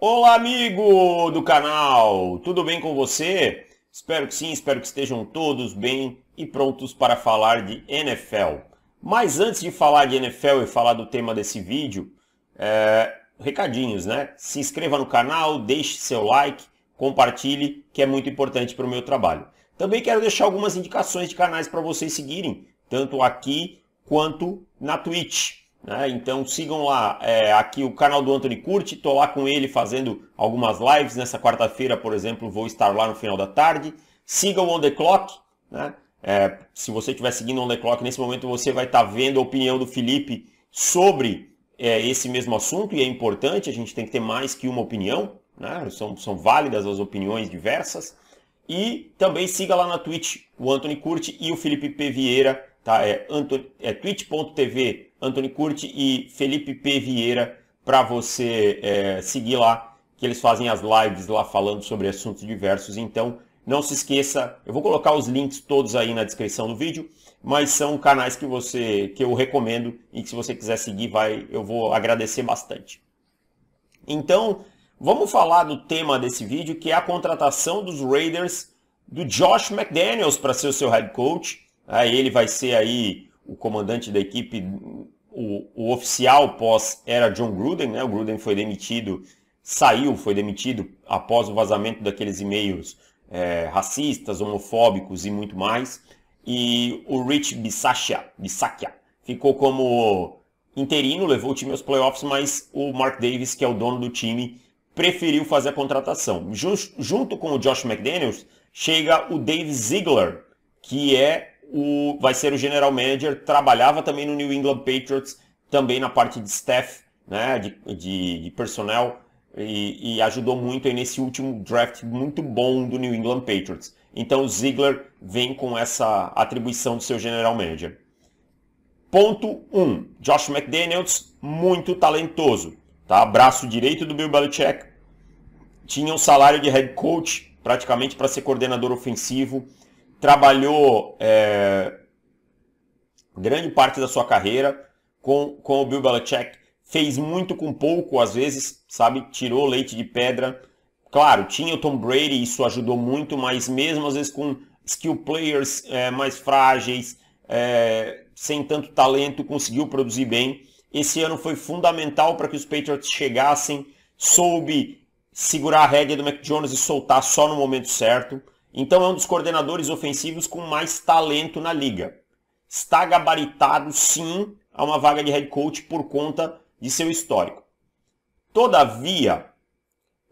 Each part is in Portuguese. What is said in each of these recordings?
Olá, amigo do canal! Tudo bem com você? Espero que sim, espero que estejam todos bem e prontos para falar de NFL. Mas antes de falar de NFL e falar do tema desse vídeo, é, recadinhos, né? Se inscreva no canal, deixe seu like, compartilhe, que é muito importante para o meu trabalho. Também quero deixar algumas indicações de canais para vocês seguirem, tanto aqui quanto na Twitch. Né? Então sigam lá é, aqui o canal do Anthony Curti, estou lá com ele fazendo algumas lives. Nessa quarta-feira, por exemplo, vou estar lá no final da tarde. Sigam o On The Clock. Né? É, se você estiver seguindo o On The Clock, nesse momento você vai estar tá vendo a opinião do Felipe sobre é, esse mesmo assunto e é importante, a gente tem que ter mais que uma opinião. Né? São, são válidas as opiniões diversas. E também siga lá na Twitch o Anthony Curti e o Felipe P. Vieira, tá? É, é twitch.tv Anthony Curti e Felipe P. Vieira, para você é, seguir lá, que eles fazem as lives lá falando sobre assuntos diversos. Então, não se esqueça, eu vou colocar os links todos aí na descrição do vídeo, mas são canais que você que eu recomendo e que se você quiser seguir, vai, eu vou agradecer bastante. Então, vamos falar do tema desse vídeo, que é a contratação dos Raiders do Josh McDaniels para ser o seu head coach. Aí ele vai ser aí o comandante da equipe, o, o oficial pós era John Gruden, né? O Gruden foi demitido, saiu, foi demitido após o vazamento daqueles e-mails é, racistas, homofóbicos e muito mais. E o Rich Bisaccia, Bisaccia ficou como interino, levou o time aos playoffs, mas o Mark Davis, que é o dono do time, preferiu fazer a contratação. Just, junto com o Josh McDaniels, chega o Dave Ziegler, que é o, vai ser o general manager, trabalhava também no New England Patriots, também na parte de staff, né, de, de, de personnel, e, e, ajudou muito nesse último draft muito bom do New England Patriots. Então o Ziegler vem com essa atribuição do seu general manager. Ponto 1. Um, Josh McDaniels, muito talentoso. Tá? Braço direito do Bill Belichick. Tinha um salário de head coach, praticamente para ser coordenador ofensivo trabalhou é, grande parte da sua carreira com, com o Bill Belichick. Fez muito com pouco, às vezes, sabe? Tirou leite de pedra. Claro, tinha o Tom Brady, isso ajudou muito, mas mesmo às vezes com skill players é, mais frágeis, é, sem tanto talento, conseguiu produzir bem. Esse ano foi fundamental para que os Patriots chegassem, soube segurar a rédea do Mac Jones e soltar só no momento certo. Então é um dos coordenadores ofensivos com mais talento na liga. Está gabaritado, sim, a uma vaga de head coach por conta de seu histórico. Todavia,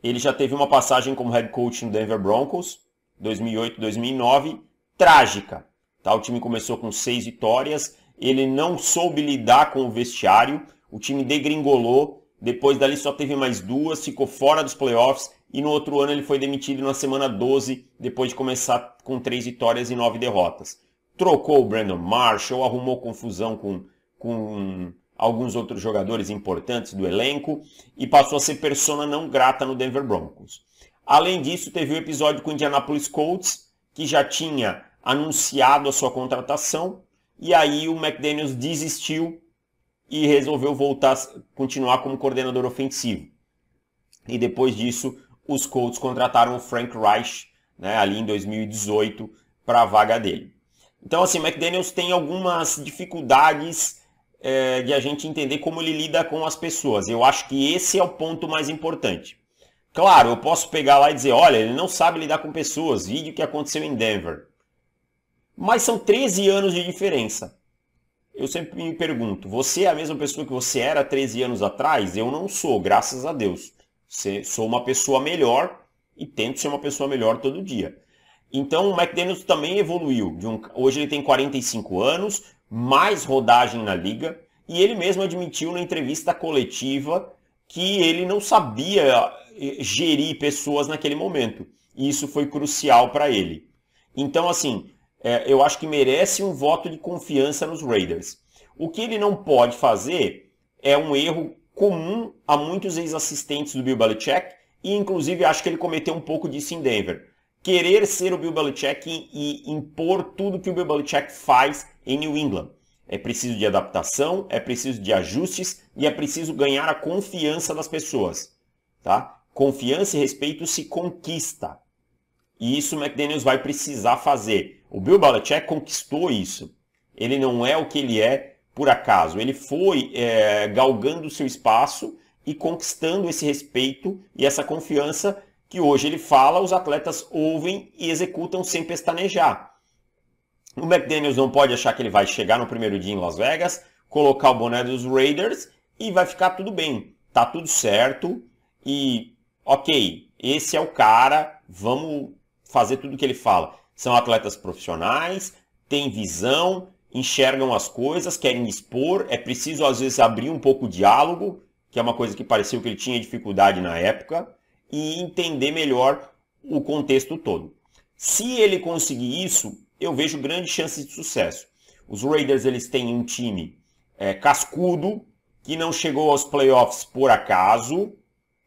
ele já teve uma passagem como head coach no Denver Broncos, 2008, 2009, trágica. Tá? O time começou com seis vitórias, ele não soube lidar com o vestiário, o time degringolou, depois dali só teve mais duas, ficou fora dos playoffs, e no outro ano ele foi demitido na semana 12, depois de começar com três vitórias e nove derrotas. Trocou o Brandon Marshall, arrumou confusão com, com alguns outros jogadores importantes do elenco e passou a ser persona não grata no Denver Broncos. Além disso, teve o um episódio com o Indianapolis Colts, que já tinha anunciado a sua contratação, e aí o McDaniels desistiu e resolveu voltar, continuar como coordenador ofensivo. E depois disso, os Colts contrataram o Frank Reich né, ali em 2018 para a vaga dele. Então, assim, McDaniels tem algumas dificuldades é, de a gente entender como ele lida com as pessoas. Eu acho que esse é o ponto mais importante. Claro, eu posso pegar lá e dizer, olha, ele não sabe lidar com pessoas, vídeo que aconteceu em Denver. Mas são 13 anos de diferença. Eu sempre me pergunto, você é a mesma pessoa que você era 13 anos atrás? Eu não sou, graças a Deus. Ser, sou uma pessoa melhor e tento ser uma pessoa melhor todo dia. Então o McDaniels também evoluiu. Um, hoje ele tem 45 anos, mais rodagem na liga, e ele mesmo admitiu na entrevista coletiva que ele não sabia eh, gerir pessoas naquele momento. E isso foi crucial para ele. Então, assim, é, eu acho que merece um voto de confiança nos Raiders. O que ele não pode fazer é um erro comum a muitos ex-assistentes do Bill Belichick e inclusive acho que ele cometeu um pouco disso em Denver. Querer ser o Bill Belichick e, impor tudo que o Bill Belichick faz em New England. É preciso de adaptação, é preciso de ajustes e é preciso ganhar a confiança das pessoas. Tá? Confiança e respeito se conquista. E isso o McDaniels vai precisar fazer. O Bill Belichick conquistou isso. Ele não é o que ele é por acaso. Ele foi é, galgando seu espaço e conquistando esse respeito e essa confiança que hoje ele fala, os atletas ouvem e executam sem pestanejar. O McDaniels não pode achar que ele vai chegar no primeiro dia em Las Vegas, colocar o boné dos Raiders e vai ficar tudo bem. Tá tudo certo e ok, esse é o cara, vamos fazer tudo o que ele fala. São atletas profissionais, têm visão, enxergam as coisas, querem expor, é preciso às vezes abrir um pouco o diálogo, que é uma coisa que pareceu que ele tinha dificuldade na época, e entender melhor o contexto todo. Se ele conseguir isso, eu vejo grandes chances de sucesso. Os Raiders eles têm um time é, cascudo que não chegou aos playoffs por acaso,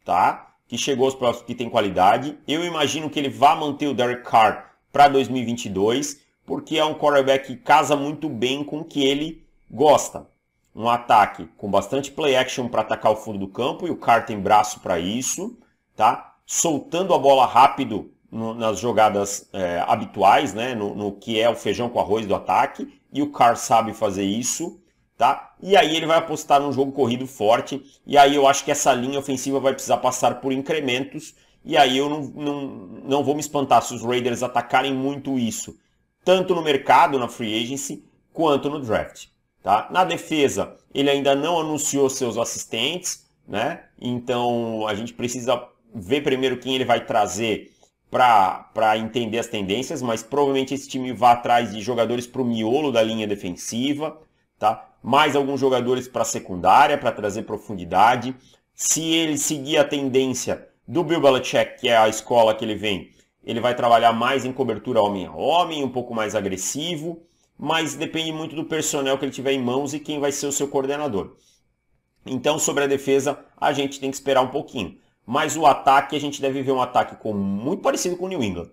tá? Que chegou aos playoffs que tem qualidade. Eu imagino que ele vá manter o Derek Carr para 2022 porque é um quarterback que casa muito bem com o que ele gosta. Um ataque com bastante play action para atacar o fundo do campo e o Carr tem braço para isso, tá? Soltando a bola rápido no, nas jogadas é, habituais, né? No, no, que é o feijão com arroz do ataque e o Carr sabe fazer isso, tá? E aí ele vai apostar num jogo corrido forte e aí eu acho que essa linha ofensiva vai precisar passar por incrementos e aí eu não, não, não vou me espantar se os Raiders atacarem muito isso tanto no mercado, na free agency, quanto no draft. Tá? Na defesa, ele ainda não anunciou seus assistentes, né? então a gente precisa ver primeiro quem ele vai trazer para entender as tendências, mas provavelmente esse time vai atrás de jogadores para o miolo da linha defensiva, tá? mais alguns jogadores para a secundária, para trazer profundidade. Se ele seguir a tendência do Bill Belichick, que é a escola que ele vem, ele vai trabalhar mais em cobertura homem a homem, um pouco mais agressivo, mas depende muito do personnel que ele tiver em mãos e quem vai ser o seu coordenador. Então, sobre a defesa, a gente tem que esperar um pouquinho. Mas o ataque, a gente deve ver um ataque com, muito parecido com o New England.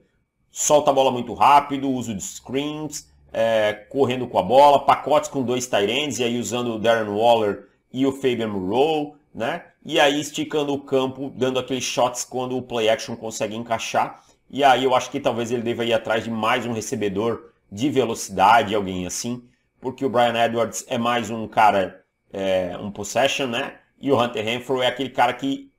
Solta a bola muito rápido, uso de screens, é, correndo com a bola, pacotes com dois tight ends, e aí usando o Darren Waller e o Fabian Moreau, né? E aí esticando o campo, dando aqueles shots quando o play action consegue encaixar e aí eu acho que talvez ele deva ir atrás de mais um recebedor de velocidade, alguém assim, porque o Brian Edwards é mais um cara, é, um possession, né? E o Hunter Renfrew é aquele cara que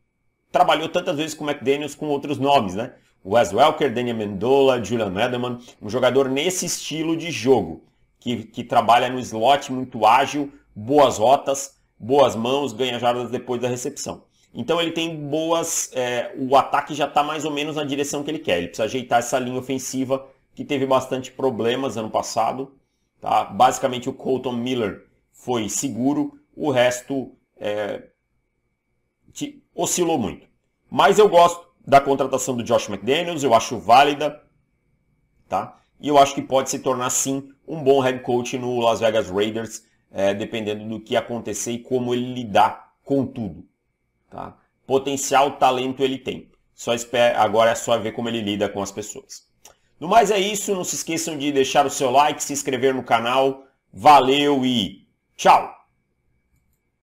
trabalhou tantas vezes com o McDaniels com outros nomes, né? Wes Welker, Daniel Mendola, Julian Edelman, um jogador nesse estilo de jogo, que, que trabalha no slot muito ágil, boas rotas, boas mãos, ganha jardas depois da recepção. Então ele tem boas. É, o ataque já está mais ou menos na direção que ele quer. Ele precisa ajeitar essa linha ofensiva que teve bastante problemas ano passado. Tá? Basicamente o Colton Miller foi seguro, o resto é, oscilou muito. Mas eu gosto da contratação do Josh McDaniels, eu acho válida, tá? E eu acho que pode se tornar sim um bom head coach no Las Vegas Raiders, é, dependendo do que acontecer e como ele lidar com tudo. Tá? Potencial, talento ele tem. Só espera, agora é só ver como ele lida com as pessoas. No mais é isso, não se esqueçam de deixar o seu like, se inscrever no canal. Valeu e tchau!